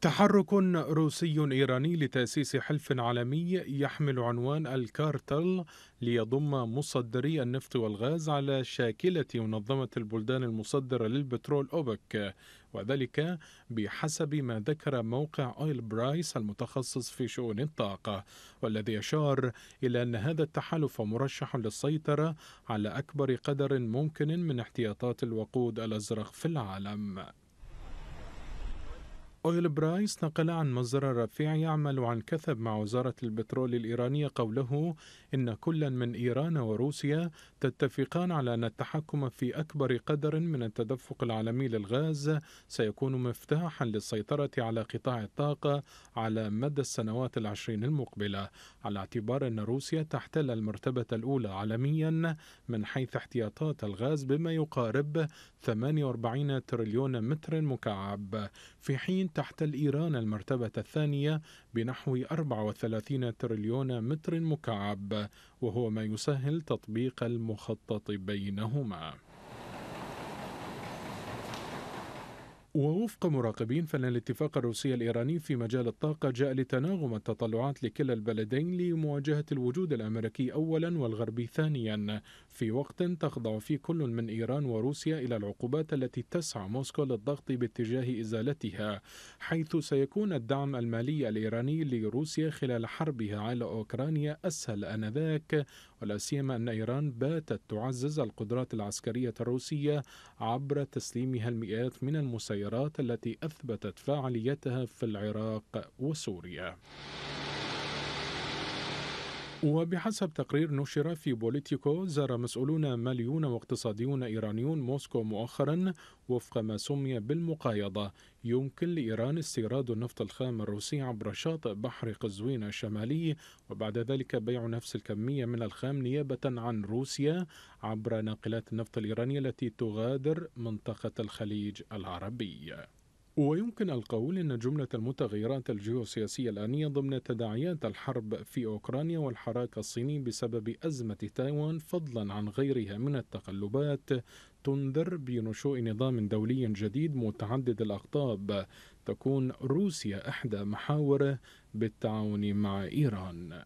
تحرك روسي ايراني لتاسيس حلف عالمي يحمل عنوان الكارتل ليضم مصدري النفط والغاز على شاكله منظمه البلدان المصدره للبترول اوبك وذلك بحسب ما ذكر موقع اويل برايس المتخصص في شؤون الطاقه والذي اشار الى ان هذا التحالف مرشح للسيطره على اكبر قدر ممكن من احتياطات الوقود الازرق في العالم أويل برايس نقل عن مصدر رفيع يعمل عن كثب مع وزارة البترول الإيرانية قوله إن كلا من إيران وروسيا تتفقان على أن التحكم في أكبر قدر من التدفق العالمي للغاز سيكون مفتاحا للسيطرة على قطاع الطاقة على مدى السنوات العشرين المقبلة على اعتبار أن روسيا تحتل المرتبة الأولى عالميا من حيث احتياطات الغاز بما يقارب 48 تريليون متر مكعب في حين تحتل إيران المرتبة الثانية بنحو 34 تريليون متر مكعب وهو ما يسهل تطبيق المخطط بينهما ووفق مراقبين فإن الاتفاق الروسي الإيراني في مجال الطاقة جاء لتناغم التطلعات لكلا البلدين لمواجهة الوجود الأمريكي أولا والغربي ثانيا في وقت تخضع فيه كل من إيران وروسيا إلى العقوبات التي تسعى موسكو للضغط باتجاه إزالتها حيث سيكون الدعم المالي الإيراني لروسيا خلال حربها على أوكرانيا أسهل آنذاك ولا سيما أن إيران باتت تعزز القدرات العسكرية الروسية عبر تسليمها المئات من المسيرات التيارات التي أثبتت فاعليتها في العراق وسوريا وبحسب تقرير نشر في بوليتيكو زار مسؤولون ماليون واقتصاديون إيرانيون موسكو مؤخرا وفق ما سمي بالمقايضة يمكن لإيران استيراد النفط الخام الروسي عبر شاطئ بحر قزوين الشمالي وبعد ذلك بيع نفس الكمية من الخام نيابة عن روسيا عبر ناقلات النفط الإيرانية التي تغادر منطقة الخليج العربي ويمكن القول أن جملة المتغيرات الجيوسياسية الآنية ضمن تداعيات الحرب في أوكرانيا والحراك الصيني بسبب أزمة تايوان فضلا عن غيرها من التقلبات تنذر بنشوء نظام دولي جديد متعدد الأقطاب تكون روسيا إحدى محاوره بالتعاون مع إيران